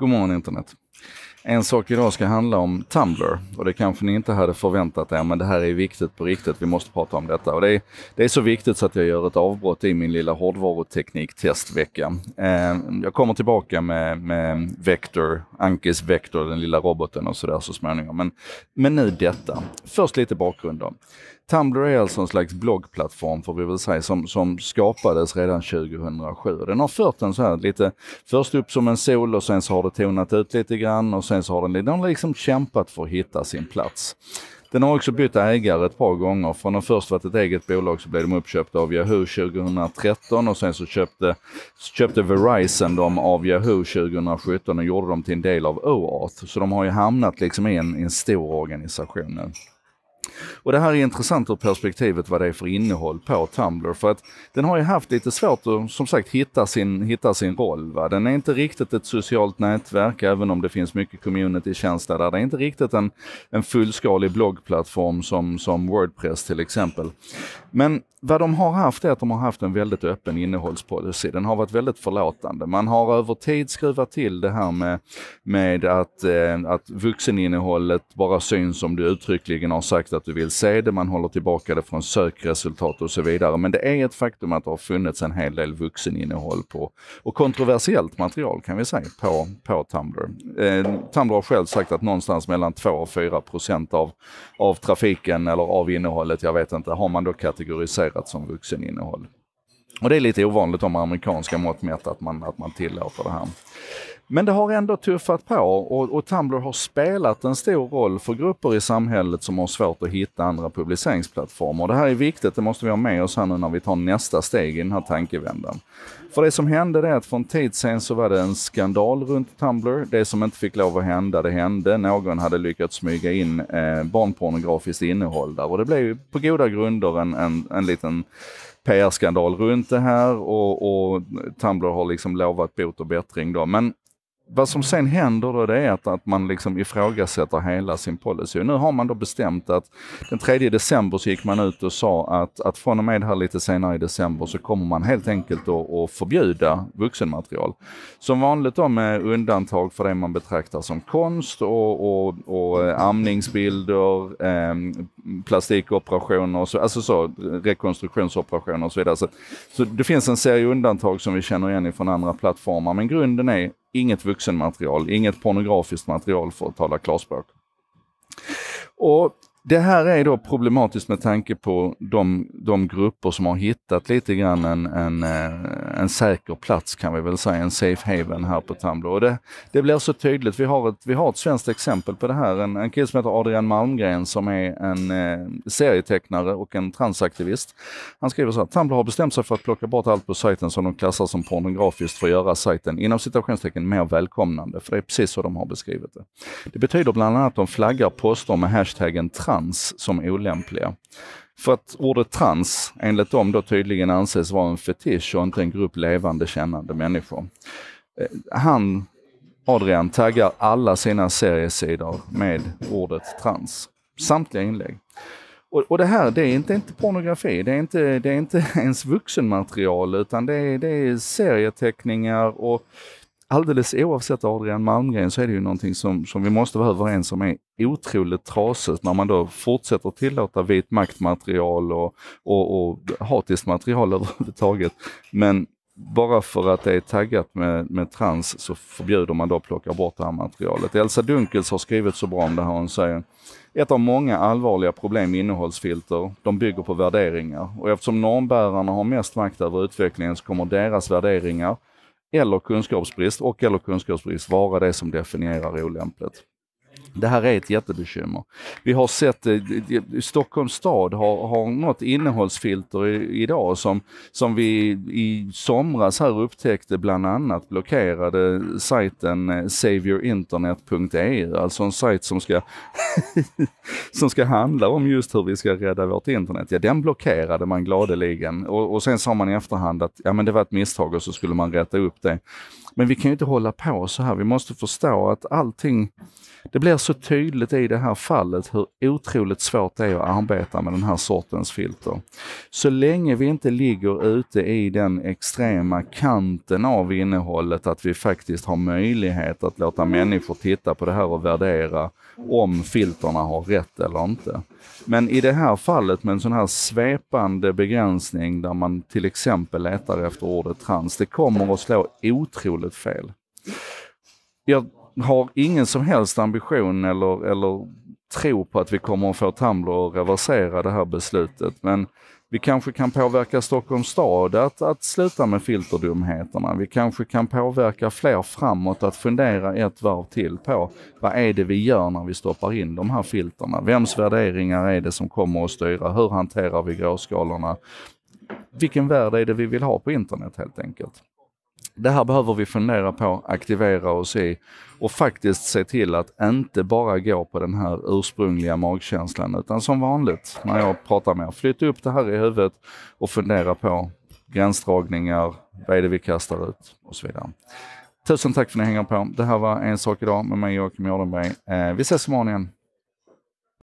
God morgon internet. En sak idag ska handla om Tumblr och det kanske ni inte hade förväntat er, men det här är viktigt på riktigt. Vi måste prata om detta och det är, det är så viktigt så att jag gör ett avbrott i min lilla hårdvaruteknik-testvecka. Eh, jag kommer tillbaka med, med Vector Ankes Vector, den lilla roboten och sådär så småningom. Men, men nu detta. Först lite bakgrund då. Tumblr är alltså en slags bloggplattform får vi väl säga som, som skapades redan 2007. Den har fört den så här lite, först upp som en sol och sen så har det tonat ut lite grann och sen så har den, den har liksom kämpat för att hitta sin plats. Den har också bytt ägare ett par gånger. Från att först varit ett eget bolag så blev de uppköpta av Yahoo 2013 och sen så köpte, så köpte Verizon dem av Yahoo 2017 och gjorde dem till en del av Oarth. Så de har ju hamnat liksom i en, i en stor organisation nu. Och det här är intressant ur perspektivet vad det är för innehåll på Tumblr för att den har ju haft lite svårt att som sagt hitta sin, hitta sin roll. Va? Den är inte riktigt ett socialt nätverk även om det finns mycket community-tjänster där. Det är inte riktigt en, en fullskalig bloggplattform som, som Wordpress till exempel. Men vad de har haft är att de har haft en väldigt öppen innehållspolicy. Den har varit väldigt förlåtande. Man har över tid skruvat till det här med, med att, eh, att vuxeninnehållet bara syns om du uttryckligen har sagt sagt att du vill se det, man håller tillbaka det från sökresultat och så vidare. Men det är ett faktum att det har funnits en hel del vuxeninnehåll på, och kontroversiellt material kan vi säga, på, på Tumblr. Eh, Tumblr har själv sagt att någonstans mellan 2 och 4 procent av, av trafiken eller av innehållet, jag vet inte, har man då kategoriserat som vuxeninnehåll. Och det är lite ovanligt om amerikanska mått mätt att man, att man tillåter det här. Men det har ändå tuffat på och, och Tumblr har spelat en stor roll för grupper i samhället som har svårt att hitta andra publiceringsplattformar. Det här är viktigt, det måste vi ha med oss här nu när vi tar nästa steg i den här tankevändan. För det som hände det är att för en tid sen så var det en skandal runt Tumblr. Det som inte fick lov att hända, det hände. Någon hade lyckats smyga in eh, barnpornografiskt innehåll där och det blev på goda grunder en, en, en liten PR-skandal runt det här och, och Tumblr har liksom lovat bot och bättring då. Men vad som sen händer då det är att, att man liksom ifrågasätter hela sin policy. Nu har man då bestämt att den 3 december så gick man ut och sa att, att från och med här lite senare i december så kommer man helt enkelt att förbjuda vuxenmaterial. Som vanligt då med undantag för det man betraktar som konst och, och, och eh, amningsbilder, eh, plastikoperationer och så, alltså så, rekonstruktionsoperationer och så vidare. Så, så det finns en serie undantag som vi känner igen från andra plattformar, men grunden är inget vuxenmaterial, inget pornografiskt material för att tala klarspråk. Och det här är då problematiskt med tanke på de, de grupper som har hittat lite grann en, en, eh, en säker plats kan vi väl säga, en safe haven här på Tumblr. Och det, det blir så tydligt. Vi har, ett, vi har ett svenskt exempel på det här. En, en kille som heter Adrian Malmgren som är en eh, serietecknare och en transaktivist. Han skriver så här, Tumblr har bestämt sig för att plocka bort allt på sajten som de klassar som pornografiskt för att göra sajten inom citationstecken mer välkomnande. För det är precis så de har beskrivit det. Det betyder bland annat att de flaggar poster med hashtaggen trans som olämpliga. För att ordet trans enligt dem då tydligen anses vara en fetisch och inte en grupp levande kännande människor. Eh, han, Adrian, taggar alla sina seriesidor med ordet trans. Samtliga inlägg. Och, och, det här, det är inte, inte pornografi, det är inte, det är inte ens vuxenmaterial utan det är, det är serieteckningar och alldeles oavsett Adrian Malmgren så är det ju någonting som, som vi måste vara överens om är otroligt trasigt när man då fortsätter tillåta vit maktmaterial och, och, och hatiskt material överhuvudtaget. Men bara för att det är taggat med, med trans så förbjuder man då att plocka bort det här materialet. Elsa Dunkels har skrivit så bra om det här. Hon säger ett av många allvarliga problem med innehållsfilter, de bygger på värderingar och eftersom normbärarna har mest makt över utvecklingen så kommer deras värderingar eller kunskapsbrist och eller kunskapsbrist vara det som definierar olämpligt. Det här är ett jättebekymmer. Vi har sett, eh, Stockholms stad har, har något innehållsfilter i, idag som, som vi i somras här upptäckte bland annat blockerade sajten eh, saviorinternet.eu, alltså en sajt som ska, som ska handla om just hur vi ska rädda vårt internet. Ja, den blockerade man gladeligen och, och sen sa man i efterhand att ja, men det var ett misstag och så skulle man rätta upp det. Men vi kan ju inte hålla på så här. Vi måste förstå att allting det blir så tydligt i det här fallet hur otroligt svårt det är att arbeta med den här sortens filter. Så länge vi inte ligger ute i den extrema kanten av innehållet, att vi faktiskt har möjlighet att låta människor titta på det här och värdera om filterna har rätt eller inte. Men i det här fallet med en sån här svepande begränsning där man till exempel letar efter ordet trans, det kommer att slå otroligt fel. Jag har ingen som helst ambition eller, eller tro på att vi kommer att få Tumblr att reversera det här beslutet. Men vi kanske kan påverka Stockholms stad att, att sluta med filterdumheterna. Vi kanske kan påverka fler framåt att fundera ett varv till på vad är det vi gör när vi stoppar in de här filterna? Vems värderingar är det som kommer att styra? Hur hanterar vi gråskalorna? Vilken värld är det vi vill ha på internet helt enkelt? det här behöver vi fundera på, aktivera oss i och faktiskt se till att inte bara gå på den här ursprungliga magkänslan utan som vanligt när jag pratar med er, flytta upp det här i huvudet och fundera på gränsdragningar, vad är det vi kastar ut och så vidare. Tusen tack för att ni hänger på. Det här var En sak idag med mig Joakim Jardenberg. Eh, vi ses imorgon igen.